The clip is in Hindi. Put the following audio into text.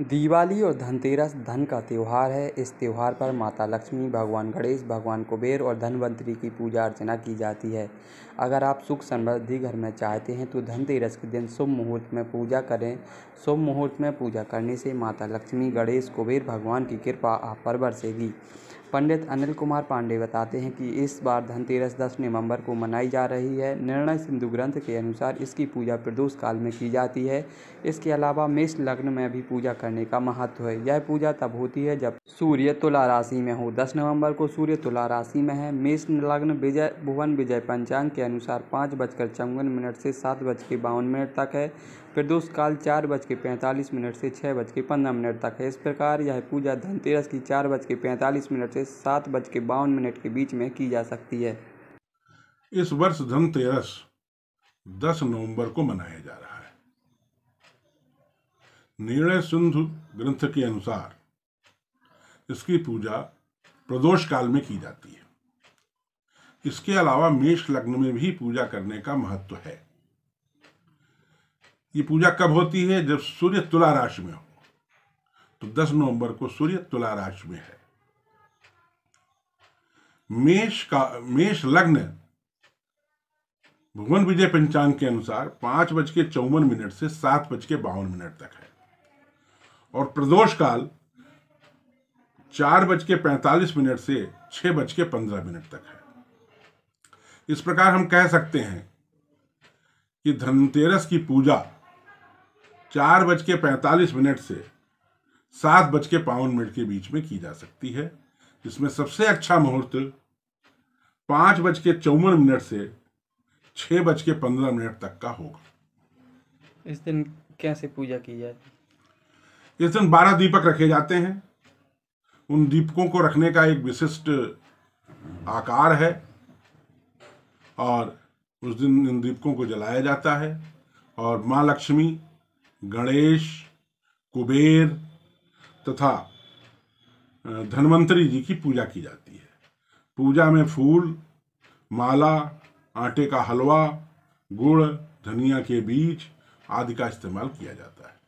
दिवाली और धनतेरस धन का त्यौहार है इस त्यौहार पर माता लक्ष्मी भगवान गणेश भगवान कुबेर और धनवंतरी की पूजा अर्चना की जाती है अगर आप सुख समृद्धि घर में चाहते हैं तो धनतेरस के दिन शुभ मुहूर्त में पूजा करें शुभ मुहूर्त में पूजा करने से माता लक्ष्मी गणेश कुबेर भगवान की कृपा आप पर बरसेगी पंडित अनिल कुमार पांडे बताते हैं कि इस बार धनतेरस दस नवंबर को मनाई जा रही है निर्णय सिंधु ग्रंथ के अनुसार इसकी पूजा प्रदोष काल में की जाती है इसके अलावा मेष लग्न में भी पूजा करने का महत्व है यह पूजा तब होती है जब सूर्य तुला राशि में हो दस नवंबर को सूर्य तुला राशि में है मेष लग्न विजय भुवन विजय पंचांग के अनुसार पाँच बजकर चौवन मिनट से सात बज के बावन मिनट तक है प्रदोष काल चार बज के पैंतालीस मिनट से छः बज के पंद्रह मिनट तक है इस प्रकार यह पूजा धनतेरस की चार बज के पैंतालीस मिनट से सात बज के बावन मिनट के बीच में की जा सकती है इस वर्ष धनतेरस 10 नवंबर को मनाया जा रहा है निर्णय सिंधु ग्रंथ के अनुसार इसकी पूजा प्रदोष काल में की जाती है इसके अलावा मेष लग्न में भी पूजा करने का महत्व है ये पूजा कब होती है जब सूर्य तुला राशि में हो तो 10 नवंबर को सूर्य तुला राशि में है मेष का मेष लग्न भुवन विजय पंचांग के अनुसार पांच बज के चौवन मिनट से सात बज के बावन मिनट तक है और प्रदोष काल चार बज के पैंतालीस मिनट से छह बज के पंद्रह मिनट तक है इस प्रकार हम कह सकते हैं कि धनतेरस की पूजा चार बज के पैंतालीस मिनट से सात बज के बावन मिनट के बीच में की जा सकती है जिसमें सबसे अच्छा मुहूर्त पांच बज के चौवन मिनट से छह बज के पंद्रह मिनट तक का होगा इस दिन कैसे पूजा की जाए इस दिन बारह दीपक रखे जाते हैं उन दीपकों को रखने का एक विशिष्ट आकार है और उस दिन इन दीपकों को जलाया जाता है और माँ लक्ष्मी गणेश कुबेर तथा धनवंतरी जी की पूजा की जाती है पूजा में फूल माला आटे का हलवा गुड़ धनिया के बीज आदि का इस्तेमाल किया जाता है